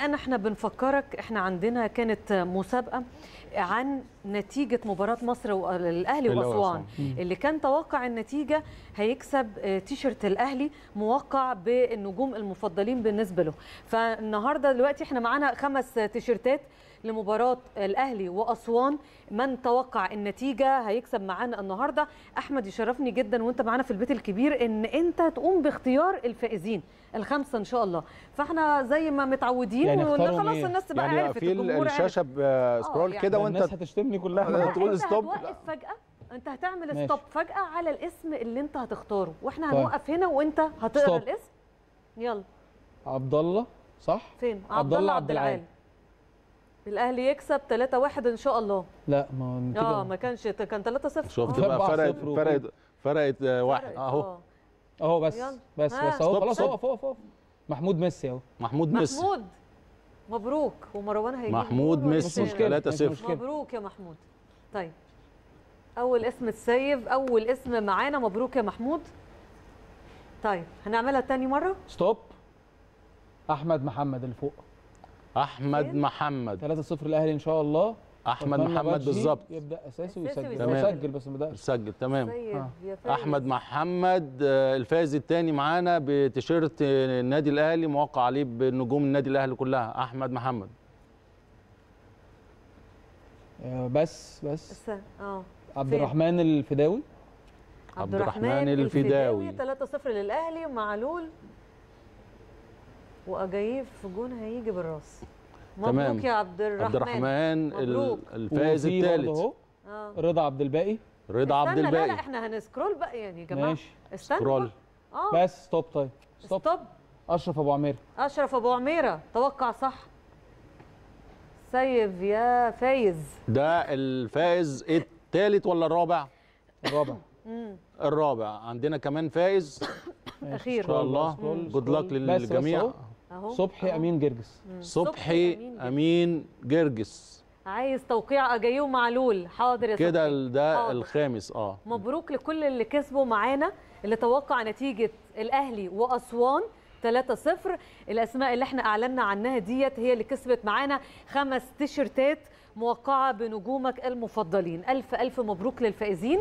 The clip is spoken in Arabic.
الان احنا بنفكرك احنا عندنا كانت مسابقه عن نتيجه مباراه مصر والاهلي واسوان اللي كان توقع النتيجه هيكسب آه، تيشرت الاهلي موقع بالنجوم المفضلين بالنسبه له فالنهارده دلوقتي احنا معانا خمس تيشرتات لمباراه الاهلي واسوان من توقع النتيجه هيكسب معانا النهارده احمد يشرفني جدا وانت معانا في البيت الكبير ان انت تقوم باختيار الفائزين الخمسه ان شاء الله فاحنا زي ما متعودين يعني خلاص إيه؟ الناس بقى يعني عارفة الجمهور الشاشه سكرول آه، يعني كده وانت الناس هتشتمني كلها تقول ستوب فجاه انت هتعمل ستوب فجاه على الاسم اللي انت هتختاره واحنا طيب. هنوقف هنا وانت هتقرا الاسم يلا عبد الله صح فين عبد الله عبد العال الاهلي يكسب 3-1 ان شاء الله لا ما اه ما كانش كان 3-0 شفت بقى فرقت فرقت فرقت واحد آه. اهو اهو بس بس بس اهو خلاص اهو اهو محمود ميسي اهو محمود ميسي محمود مبروك ومروان هيجيب محمود ميسي 3-0 مبروك يا محمود طيب اول اسم السيف اول اسم معانا مبروك يا محمود طيب هنعملها تاني مره ستوب احمد محمد اللي فوق احمد محمد 3-0 الاهلي ان شاء الله احمد محمد بالظبط يبدا اساسي ويسجل تمام. يسجل بس ما بداش يسجل تمام طيب، آه. احمد محمد آه، الفائز الثاني معانا بتيشيرت آه، النادي الاهلي موقع عليه بنجوم النادي الاهلي كلها احمد محمد بس بس اه عبد الرحمن الفداوي عبد الرحمن الفداوي 3-0 للاهلي معلول واجايب في جون هيجي بالراس مبروك يا عبد الرحمن عبد الرحمن الفائز الثالث آه. رضا عبد الباقي رضا عبد الباقي لا لا احنا هنسكرول بقى يعني يا جماعه ماشي سكرول اه بس ستوب طيب ستوب, ستوب. اشرف ابو عميره اشرف ابو عميره توقع صح سيف يا فايز ده الفائز الثالث ولا الرابع الرابع الرابع عندنا كمان فائز اخير ان شاء الله جود لك للجميع اهو صبحي أهو. امين جرجس صبحي امين جرجس عايز توقيع اجايو معلول حاضر يا كده ده الخامس اه مبروك لكل اللي كسبوا معانا اللي توقع نتيجه الاهلي واسوان 3-0 الاسماء اللي احنا اعلنا عنها ديت هي اللي كسبت معانا خمس تيشرتات موقعه بنجومك المفضلين الف الف مبروك للفائزين